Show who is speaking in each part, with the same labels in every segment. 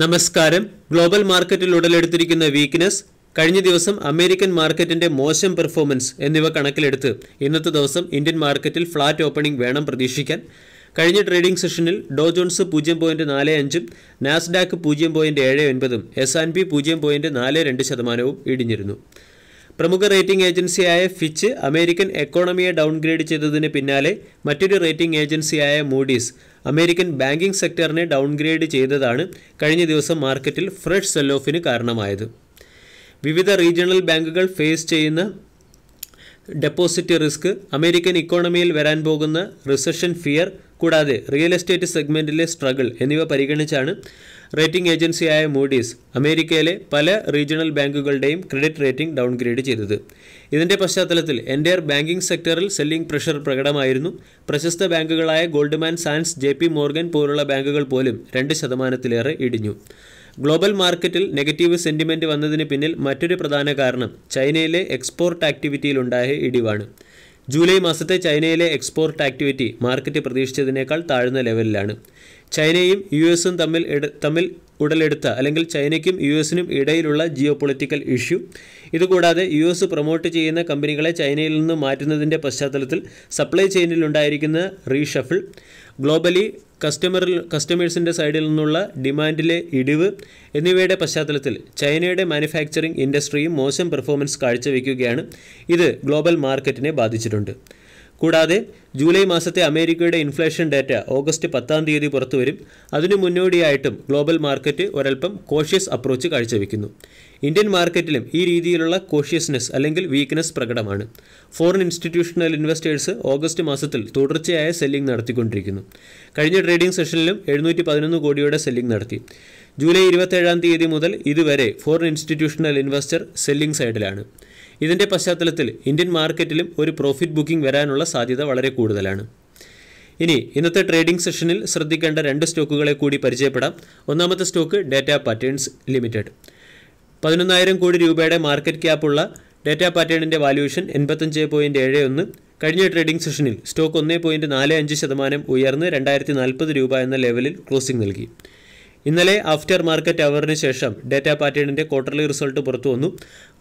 Speaker 1: നമസ്കാരം ഗ്ലോബൽ മാർക്കറ്റിൽ ഉടലെടുത്തിരിക്കുന്ന വീക്ക്നെസ് കഴിഞ്ഞ ദിവസം അമേരിക്കൻ മാർക്കറ്റിന്റെ മോശം പെർഫോമൻസ് എന്നിവ കണക്കിലെടുത്ത് ഇന്നത്തെ ദിവസം ഇന്ത്യൻ മാർക്കറ്റിൽ ഫ്ലാറ്റ് ഓപ്പണിംഗ് വേണം പ്രതീക്ഷിക്കാൻ കഴിഞ്ഞ ട്രേഡിംഗ് സെഷനിൽ ഡോ ജോൺസ് പൂജ്യം പോയിന്റ് നാല് അഞ്ചും നാസ്ഡാക്ക് പൂജ്യം പോയിന്റ് ഏഴ് ഒൻപതും എസ് ആൻഡ് പി പൂജ്യം പോയിന്റ് നാല് രണ്ട് ശതമാനവും ഇടിഞ്ഞിരുന്നു പ്രമുഖ റേറ്റിംഗ് ഏജൻസിയായ ഫിച്ച് അമേരിക്കൻ എക്കോണമിയെ ഡൗൺഗ്രേഡ് ചെയ്തതിന് പിന്നാലെ മറ്റൊരു റേറ്റിംഗ് ഏജൻസിയായ മൂഡീസ് അമേരിക്കൻ ബാങ്കിംഗ് സെക്ടറിനെ ഡൗൺഗ്രേഡ് ചെയ്തതാണ് കഴിഞ്ഞ ദിവസം മാർക്കറ്റിൽ ഫ്രഷ് സെൽ ഓഫിന് കാരണമായത് വിവിധ റീജിയണൽ ബാങ്കുകൾ ഫേസ് ചെയ്യുന്ന ഡെപ്പോസിറ്റ് റിസ്ക് അമേരിക്കൻ ഇക്കോണമിയിൽ വരാൻ പോകുന്ന റിസഷൻ ഫിയർ കൂടാതെ റിയൽ എസ്റ്റേറ്റ് സെഗ്മെൻറ്റിലെ സ്ട്രഗിൾ എന്നിവ പരിഗണിച്ചാണ് റേറ്റിംഗ് ഏജൻസിയായ മൂഡീസ് അമേരിക്കയിലെ പല റീജിയണൽ ബാങ്കുകളുടെയും ക്രെഡിറ്റ് റേറ്റിംഗ് ഡൗൺഗ്രേഡ് ചെയ്തത് ഇതിന്റെ പശ്ചാത്തലത്തിൽ എൻ്റെ ബാങ്കിംഗ് സെക്ടറിൽ സെല്ലിംഗ് പ്രഷർ പ്രകടമായിരുന്നു പ്രശസ്ത ബാങ്കുകളായ ഗോൾഡ്മാൻ സാൻസ് ജെ പി മോർഗൻ പോലുള്ള ബാങ്കുകൾ പോലും രണ്ട് ശതമാനത്തിലേറെ ഇടിഞ്ഞു ഗ്ലോബൽ മാർക്കറ്റിൽ നെഗറ്റീവ് സെന്റിമെന്റ് വന്നതിന് പിന്നിൽ മറ്റൊരു പ്രധാന കാരണം ചൈനയിലെ എക്സ്പോർട്ട് ആക്ടിവിറ്റിയിലുണ്ടായ ഇടിവാണ് ജൂലൈ മാസത്തെ ചൈനയിലെ എക്സ്പോർട്ട് ആക്ടിവിറ്റി മാർക്കറ്റ് പ്രതീക്ഷിച്ചതിനേക്കാൾ താഴ്ന്ന ലെവലിലാണ് ചൈനയും യു എസും തമ്മിൽ തമ്മിൽ ഉടലെടുത്ത അല്ലെങ്കിൽ ചൈനയ്ക്കും യു എസിനും ഇടയിലുള്ള ജിയോ പൊളിറ്റിക്കൽ ഇഷ്യൂ ഇതുകൂടാതെ യു എസ് പ്രൊമോട്ട് ചെയ്യുന്ന കമ്പനികളെ ചൈനയിൽ നിന്ന് മാറ്റുന്നതിൻ്റെ പശ്ചാത്തലത്തിൽ സപ്ലൈ ചെയിനിൽ ഉണ്ടായിരിക്കുന്ന റീഷഫിൾ ഗ്ലോബലി കസ്റ്റമറിൽ കസ്റ്റമേഴ്സിൻ്റെ സൈഡിൽ നിന്നുള്ള ഡിമാൻഡിലെ ഇടിവ് എന്നിവയുടെ പശ്ചാത്തലത്തിൽ ചൈനയുടെ മാനുഫാക്ചറിംഗ് ഇൻഡസ്ട്രിയും മോശം പെർഫോമൻസ് കാഴ്ചവെക്കുകയാണ് ഇത് ഗ്ലോബൽ മാർക്കറ്റിനെ ബാധിച്ചിട്ടുണ്ട് കൂടാതെ ജൂലൈ മാസത്തെ അമേരിക്കയുടെ ഇൻഫ്ലേഷൻ ഡാറ്റ ഓഗസ്റ്റ് പത്താം തീയതി പുറത്തുവരും അതിനു മുന്നോടിയായിട്ടും ഗ്ലോബൽ മാർക്കറ്റ് ഒരൽപ്പം കോഷ്യസ് അപ്രോച്ച് കാഴ്ചവെക്കുന്നു ഇന്ത്യൻ മാർക്കറ്റിലും ഈ രീതിയിലുള്ള കോഷ്യസ്നെസ് അല്ലെങ്കിൽ വീക്ക്നെസ് പ്രകടമാണ് ഫോറിൻ ഇൻസ്റ്റിറ്റ്യൂഷണൽ ഇൻവെസ്റ്റേഴ്സ് ഓഗസ്റ്റ് മാസത്തിൽ തുടർച്ചയായ സെല്ലിംഗ് നടത്തിക്കൊണ്ടിരിക്കുന്നു കഴിഞ്ഞ ട്രേഡിംഗ് സെഷനിലും എഴുന്നൂറ്റി പതിനൊന്ന് കോടിയുടെ സെല്ലിംഗ് നടത്തി ജൂലൈ ഇരുപത്തേഴാം തീയതി മുതൽ ഇതുവരെ ഫോറിൻ ഇൻസ്റ്റിറ്റ്യൂഷണൽ ഇൻവെസ്റ്റർ സെല്ലിംഗ് സൈഡിലാണ് ഇതിൻ്റെ പശ്ചാത്തലത്തിൽ ഇന്ത്യൻ മാർക്കറ്റിലും ഒരു പ്രോഫിറ്റ് ബുക്കിംഗ് വരാനുള്ള സാധ്യത വളരെ കൂടുതലാണ് ഇനി ഇന്നത്തെ ട്രേഡിംഗ് സെഷനിൽ ശ്രദ്ധിക്കേണ്ട രണ്ട് സ്റ്റോക്കുകളെ കൂടി പരിചയപ്പെടാം ഒന്നാമത്തെ സ്റ്റോക്ക് ഡേറ്റ പാറ്റേൺസ് ലിമിറ്റഡ് പതിനൊന്നായിരം കോടി രൂപയുടെ മാർക്കറ്റ് ക്യാപ്പുള്ള ഡേറ്റ പാറ്റേണിൻ്റെ വാല്യൂഷൻ എൺപത്തഞ്ച് പോയിൻറ്റ് ഏഴ് ഒന്ന് കഴിഞ്ഞ ട്രേഡിംഗ് സെഷനിൽ സ്റ്റോക്ക് ഒന്നേ പോയിൻറ്റ് നാല് അഞ്ച് ശതമാനം ഉയർന്ന് രണ്ടായിരത്തി നാൽപ്പത് രൂപ എന്ന ലെവലിൽ ക്ലോസിംഗ് നൽകി ഇന്നലെ ആഫ്റ്റർ മാർക്കറ്റ് അവറിന് ശേഷം ഡേറ്റ പാറ്റേണിൻ്റെ ക്വാർട്ടർലി റിസൾട്ട് പുറത്തു വന്നു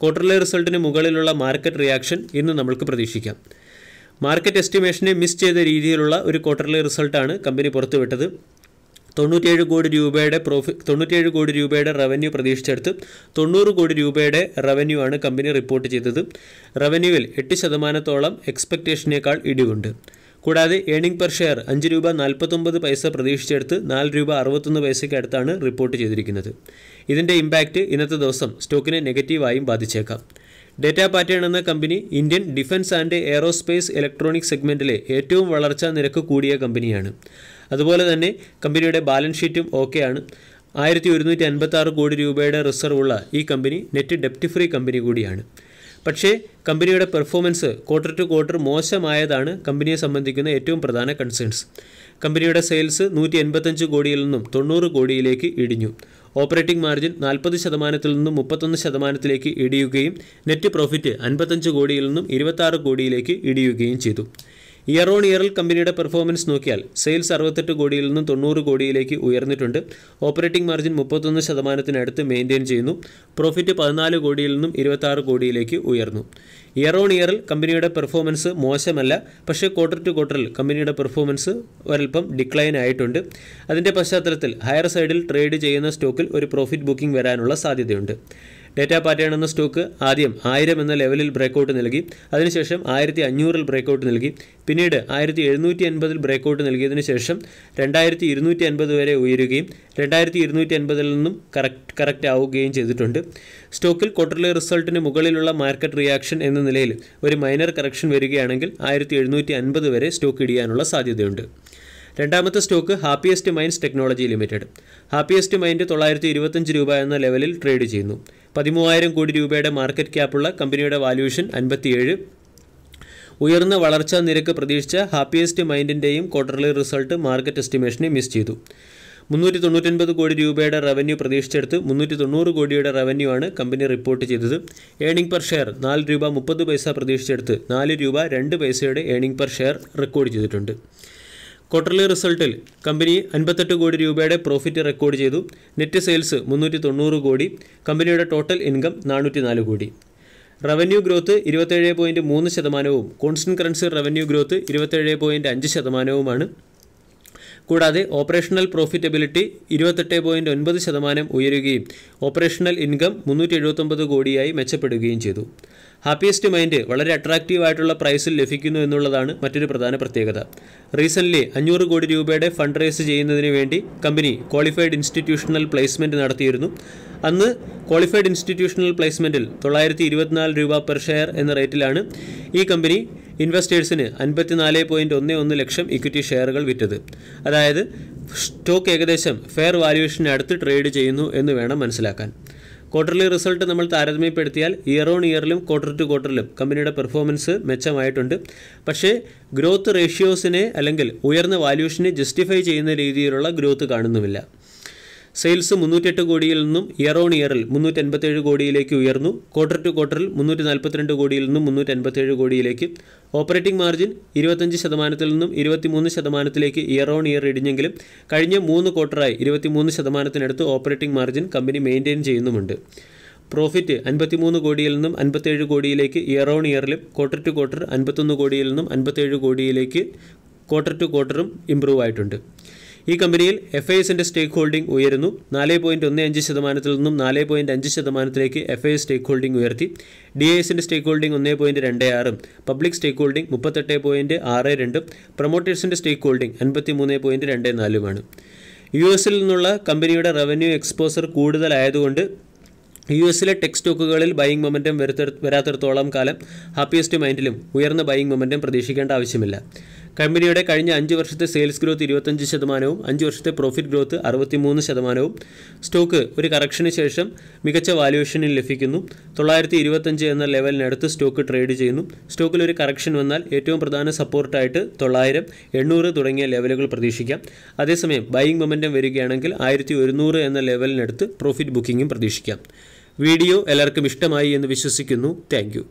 Speaker 1: ക്വാർട്ടർലി റിസൾട്ടിന് മുകളിലുള്ള മാർക്കറ്റ് റിയാക്ഷൻ ഇന്ന് നമ്മൾക്ക് പ്രതീക്ഷിക്കാം മാർക്കറ്റ് എസ്റ്റിമേഷനെ മിസ് ചെയ്ത രീതിയിലുള്ള ഒരു ക്വാർട്ടർലി റിസൾട്ടാണ് കമ്പനി പുറത്തുവിട്ടത് തൊണ്ണൂറ്റേഴ് കോടി രൂപയുടെ പ്രോഫി തൊണ്ണൂറ്റേഴ് കോടി രൂപയുടെ റവന്യൂ പ്രതീക്ഷിച്ചെടുത്ത് തൊണ്ണൂറ് കോടി രൂപയുടെ റവന്യൂ ആണ് കമ്പനി റിപ്പോർട്ട് ചെയ്തത് റവന്യൂവിൽ എട്ട് ശതമാനത്തോളം എക്സ്പെക്റ്റേഷനേക്കാൾ ഇടിവുണ്ട് കൂടാതെ ഏണിംഗ് പെർ ഷെയർ അഞ്ച് രൂപ നാൽപ്പത്തൊമ്പത് പൈസ പ്രതീക്ഷിച്ചെടുത്ത് നാല് രൂപ അറുപത്തൊന്ന് പൈസയ്ക്ക് അടുത്താണ് റിപ്പോർട്ട് ചെയ്തിരിക്കുന്നത് ഇതിൻ്റെ ഇമ്പാക്റ്റ് ഇന്നത്തെ ദിവസം സ്റ്റോക്കിനെ നെഗറ്റീവായും ബാധിച്ചേക്കാം ഡേറ്റാ പാറ്റേൺ എന്ന കമ്പനി Indian defence and aerospace electronic സെഗ്മെൻറ്റിലെ ഏറ്റവും വളർച്ചാ നിരക്ക് കൂടിയ കമ്പനിയാണ് അതുപോലെ തന്നെ കമ്പനിയുടെ ബാലൻസ് ഷീറ്റും ഓക്കെയാണ് ആയിരത്തി ഒരുന്നൂറ്റി അൻപത്തി ആറ് കോടി രൂപയുടെ റിസർവുള്ള ഈ കമ്പനി നെറ്റ് ഡെപ്റ്റ് ഫ്രീ കമ്പനി കൂടിയാണ് പക്ഷേ കമ്പനിയുടെ പെർഫോമൻസ് ക്വാർട്ടർ ടു ക്വാർട്ടർ മോശമായതാണ് കമ്പനിയെ സംബന്ധിക്കുന്ന ഏറ്റവും പ്രധാന കൺസേൺസ് കമ്പനിയുടെ സെയിൽസ് നൂറ്റി എൺപത്തഞ്ച് കോടിയിൽ നിന്നും തൊണ്ണൂറ് കോടിയിലേക്ക് ഇടിഞ്ഞു ഓപ്പറേറ്റിംഗ് മാർജിൻ നാൽപ്പത് ശതമാനത്തിൽ നിന്നും മുപ്പത്തൊന്ന് ശതമാനത്തിലേക്ക് ഇടിയുകയും നെറ്റ് പ്രോഫിറ്റ് അൻപത്തഞ്ച് കോടിയിൽ നിന്നും ഇരുപത്താറ് കോടിയിലേക്ക് ഇടിയുകയും ചെയ്തു ഇയർ ഓൺ ഇയറിൽ കമ്പനിയുടെ പെർഫോമൻസ് നോക്കിയാൽ സെയിൽസ് അറുപത്തെട്ട് കോടിയിൽ നിന്നും തൊണ്ണൂറ് കോടിയിലേക്ക് ഉയർന്നിട്ടുണ്ട് ഓപ്പറേറ്റിംഗ് മാർജിൻ മുപ്പത്തൊന്ന് ശതമാനത്തിനടുത്ത് മെയിൻറ്റെയിൻ ചെയ്യുന്നു പ്രോഫിറ്റ് പതിനാല് കോടിയിൽ നിന്നും ഇരുപത്താറ് കോടിയിലേക്ക് ഉയർന്നു ഇയർ ഓൺ ഇയറിൽ കമ്പനിയുടെ പെർഫോമൻസ് മോശമല്ല പക്ഷേ ക്വാർട്ടർ ടു ക്വാർട്ടറിൽ കമ്പനിയുടെ പെർഫോമൻസ് ഒരൽപ്പം ഡിക്ലൈൻ ആയിട്ടുണ്ട് അതിൻ്റെ പശ്ചാത്തലത്തിൽ ഹയർ സൈഡിൽ ട്രേഡ് ചെയ്യുന്ന സ്റ്റോക്കിൽ ഒരു പ്രോഫിറ്റ് ബുക്കിംഗ് വരാനുള്ള സാധ്യതയുണ്ട് ഡേറ്റ പാറ്റേൺ എന്ന സ്റ്റോക്ക് ആദ്യം ആയിരം എന്ന ലെവലിൽ ബ്രേക്കൗട്ട് നൽകി അതിനുശേഷം ആയിരത്തി അഞ്ഞൂറിൽ ബ്രേക്കൗട്ട് നൽകി പിന്നീട് ആയിരത്തി എഴുന്നൂറ്റി അൻപതിൽ ബ്രേക്കൗട്ട് നൽകിയതിന് ശേഷം രണ്ടായിരത്തി ഇരുന്നൂറ്റി അൻപത് വരെ ഉയരുകയും രണ്ടായിരത്തി ഇരുന്നൂറ്റി അൻപതിൽ നിന്നും കറക്റ്റ് കറക്റ്റ് ആവുകയും ചെയ്തിട്ടുണ്ട് സ്റ്റോക്കിൽ ക്വാർട്ടർലി റിസൾട്ടിന് മുകളിലുള്ള മാർക്കറ്റ് റിയാക്ഷൻ എന്ന നിലയിൽ ഒരു മൈനർ കറക്ഷൻ വരികയാണെങ്കിൽ ആയിരത്തി എഴുന്നൂറ്റി അൻപത് വരെ സ്റ്റോക്ക് ഇടിയാനുള്ള സാധ്യതയുണ്ട് രണ്ടാമത്തെ stock Happiest Minds Technology Limited Happiest Mind തൊള്ളായിരത്തി ഇരുപത്തഞ്ച് രൂപ എന്ന ലെവലിൽ ട്രേഡ് ചെയ്യുന്നു പതിമൂവായിരം കോടി രൂപയുടെ മാർക്കറ്റ് ക്യാപ്പുള്ള കമ്പനിയുടെ വാല്യൂഷൻ അൻപത്തിയേഴ് ഉയർന്ന വളർച്ചാ നിരക്ക് പ്രതീക്ഷിച്ച ഹാപ്പിയസ്റ്റ് മൈൻഡിൻ്റെയും ക്വാർട്ടർലി റിസൾട്ട് മാർക്കറ്റ് എസ്റ്റിമേഷനെ മിസ് ചെയ്തു മുന്നൂറ്റി തൊണ്ണൂറ്റൊൻപത് കോടി രൂപയുടെ റവന്യൂ പ്രതീക്ഷിച്ചെടുത്ത് മുന്നൂറ്റി തൊണ്ണൂറ് കോടിയുടെ റവന്യൂ ആണ് കമ്പനി റിപ്പോർട്ട് ചെയ്തത് ഏണിംഗ് പെർ ഷെയർ നാല് രൂപ മുപ്പത് പൈസ പ്രതീക്ഷിച്ചെടുത്ത് നാല് രൂപ രണ്ട് പൈസയുടെ ഏണിംഗ് പെർ ഷെയർ റെക്കോർഡ് ചെയ്തിട്ടുണ്ട് ക്വാർട്ടർലി റിസൾട്ടിൽ കമ്പനി അൻപത്തെട്ട് കോടി രൂപയുടെ പ്രോഫിറ്റ് റെക്കോർഡ് ചെയ്തു നെറ്റ് സെയിൽസ് മുന്നൂറ്റി തൊണ്ണൂറ് കോടി കമ്പനിയുടെ ടോട്ടൽ ഇൻകം നാനൂറ്റി നാല് കോടി റവന്യൂ ഗ്രോത്ത് ഇരുപത്തേഴ് പോയിൻറ്റ് മൂന്ന് ശതമാനവും കോൺസ്റ്റൻറ്റ് കറൻസി റവന്യൂ ഗ്രോത്ത് ഇരുപത്തേഴ് പോയിൻറ്റ് അഞ്ച് ശതമാനവുമാണ് കൂടാതെ ഓപ്പറേഷണൽ പ്രോഫിറ്റബിലിറ്റി ഇരുപത്തെട്ട് പോയിൻറ്റ് ഒൻപത് ശതമാനം ഉയരുകയും ഓപ്പറേഷണൽ ഇൻകം മുന്നൂറ്റി എഴുപത്തൊമ്പത് കോടിയായി മെച്ചപ്പെടുകയും ചെയ്തു ഹാപ്പിയസ്റ്റ് മൈൻഡ് വളരെ അട്രാക്റ്റീവ് ആയിട്ടുള്ള പ്രൈസിൽ ലഭിക്കുന്നു എന്നുള്ളതാണ് മറ്റൊരു പ്രധാന പ്രത്യേകത റീസെൻ്റ്ലി അഞ്ഞൂറ് കോടി രൂപയുടെ ഫണ്ട് റൈസ് ചെയ്യുന്നതിന് വേണ്ടി കമ്പനി ക്വാളിഫൈഡ് ഇൻസ്റ്റിറ്റ്യൂഷണൽ പ്ലേസ്മെൻറ്റ് നടത്തിയിരുന്നു അന്ന് ക്വാളിഫൈഡ് ഇൻസ്റ്റിറ്റ്യൂഷണൽ പ്ലേസ്മെൻറ്റിൽ തൊള്ളായിരത്തി ഇരുപത്തിനാല് രൂപ പെർ ഷെയർ എന്ന റേറ്റിലാണ് ഈ കമ്പനി ഇൻവെസ്റ്റേഴ്സിന് അൻപത്തിനാല് പോയിൻറ്റ് ഒന്ന് ഒന്ന് ലക്ഷം ഇക്വിറ്റി ഷെയറുകൾ വിറ്റത് അതായത് സ്റ്റോക്ക് ഏകദേശം ഫെയർ വാല്യുവേഷന് അടുത്ത് ട്രേഡ് ചെയ്യുന്നു എന്ന് വേണം മനസ്സിലാക്കാൻ ക്വാർട്ടർലി റിസൾട്ട് നമ്മൾ താരതമ്യപ്പെടുത്തിയാൽ ഇയർ ഓൺ ഇയറിലും ക്വാർട്ടർ ടു ക്വാർട്ടറിലും കമ്പനിയുടെ പെർഫോമൻസ് മെച്ചമായിട്ടുണ്ട് പക്ഷേ ഗ്രോത്ത് റേഷ്യോസിനെ അല്ലെങ്കിൽ ഉയർന്ന വാല്യൂഷനെ ജസ്റ്റിഫൈ ചെയ്യുന്ന രീതിയിലുള്ള ഗ്രോത്ത് കാണുന്നുമില്ല സെയിൽസ് മുന്നൂറ്റെട്ട് കോടിയിൽ നിന്നും ഇയർ ഓൺ ഇയറിൽ മുന്നൂറ്റി എൺപത്തേഴ് കോടിയിലേക്ക് ഉയർന്നു ക്വാർട്ടർ ടു ക്വാർട്ടറിൽ മുന്നൂറ്റി നാൽപ്പത്തിരണ്ട് കോടിയിൽ നിന്നും മുന്നൂറ്റി എൺപത്തേഴ് കോടിയിലേക്ക് ഓപ്പറേറ്റിംഗ് മാർജിൻ ഇരുപത്തഞ്ച് ശതമാനത്തിൽ നിന്നും ഇരുപത്തിമൂന്ന് ശതമാനത്തിലേക്ക് ഇയർ ഓൺ ഇയർ ഇടിഞ്ഞെങ്കിലും കഴിഞ്ഞ മൂന്ന് ക്വാർട്ടറായി ഇരുപത്തിമൂന്ന് ശതമാനത്തിനടുത്ത് ഓപ്പറേറ്റിംഗ് മാർജിൻ കമ്പനി മെയിൻറ്റെയിൻ ചെയ്യുന്നുമുണ്ട് പ്രോഫിറ്റ് അൻപത്തിമൂന്ന് കോടിയിൽ നിന്നും അൻപത്തേഴ് കോടിയിലേക്ക് ഇയർ ഓൺ ഇയറിലും ക്വാർട്ടർ ടു ക്വാർട്ടർ അൻപത്തൊന്ന് കോടിയിൽ നിന്നും അൻപത്തേഴ് കോടിയിലേക്ക് ക്വാർട്ടർ ടു ക്വാർട്ടറും ഇംപ്രൂവ് ആയിട്ടുണ്ട് ഈ കമ്പനിയിൽ എഫ് ഐ എസിന്റെ സ്റ്റേക്ക് ഹോൾഡിംഗ് ഉയരുന്നു നാല് പോയിന്റ് ഒന്ന് അഞ്ച് ശതമാനത്തിൽ നിന്നും നാല് പോയിന്റ് അഞ്ച് ശതമാനത്തിലേക്ക് F I S stake holding ഉയർത്തി ഡി ഐ എസിന്റെ സ്റ്റേക്ക് ഹോൾഡിംഗ് ഒന്ന് പോയിന്റ് രണ്ട് ആറും പബ്ലിക് സ്റ്റേക്ക് ഹോൾഡിംഗ് മുപ്പത്തെട്ട് പോയിന്റ് ആറ് രണ്ടും പ്രൊമോട്ടേഴ്സിന്റെ സ്റ്റേക്ക് ഹോൾഡിംഗ് അൻപത്തി മൂന്ന് പോയിന്റ് രണ്ട് നാലുമാണ് യു എസിൽ നിന്നുള്ള കമ്പനിയുടെ റവന്യൂ എക്സ്പോസർ കൂടുതലായതുകൊണ്ട് യു എസിലെ ടെക് സ്റ്റോക്കുകളിൽ ബൈയിങ് മൊമെൻറ്റം വരുത്ത വരാത്തിടത്തോളം കാലം ഹാപ്പിയസ്റ്റ് മൈൻഡിലും ഉയർന്ന ബൈയിങ് മൊമെൻറ്റം പ്രതീക്ഷിക്കേണ്ട ആവശ്യമില്ല കമ്പനിയുടെ കഴിഞ്ഞ അഞ്ച് വർഷത്തെ സെയിൽസ് ഗ്രോത്ത് ഇരുപത്തഞ്ച് ശതമാനവും അഞ്ച് വർഷത്തെ പ്രോഫിറ്റ് ഗ്രോത്ത് അറുപത്തിമൂന്ന് ശതമാനവും സ്റ്റോക്ക് ഒരു കറക്ഷന് ശേഷം മികച്ച വാല്യുവേഷനിൽ ലഭിക്കുന്നു തൊള്ളായിരത്തി ഇരുപത്തഞ്ച് എന്ന ലെവലിനടുത്ത് സ്റ്റോക്ക് ട്രേഡ് ചെയ്യുന്നു സ്റ്റോക്കിൽ ഒരു കറക്ഷൻ വന്നാൽ ഏറ്റവും പ്രധാന സപ്പോർട്ടായിട്ട് തൊള്ളായിരം എണ്ണൂറ് തുടങ്ങിയ ലെവലുകൾ പ്രതീക്ഷിക്കാം അതേസമയം ബൈയിങ് മൊമെൻറ്റം വരികയാണെങ്കിൽ ആയിരത്തി ഒരുന്നൂറ് എന്ന ലെവലിനടുത്ത് പ്രോഫിറ്റ് ബുക്കിങ്ങും പ്രതീക്ഷിക്കാം വീഡിയോ എല്ലാവർക്കും ഇഷ്ടമായി എന്ന് വിശ്വസിക്കുന്നു താങ്ക്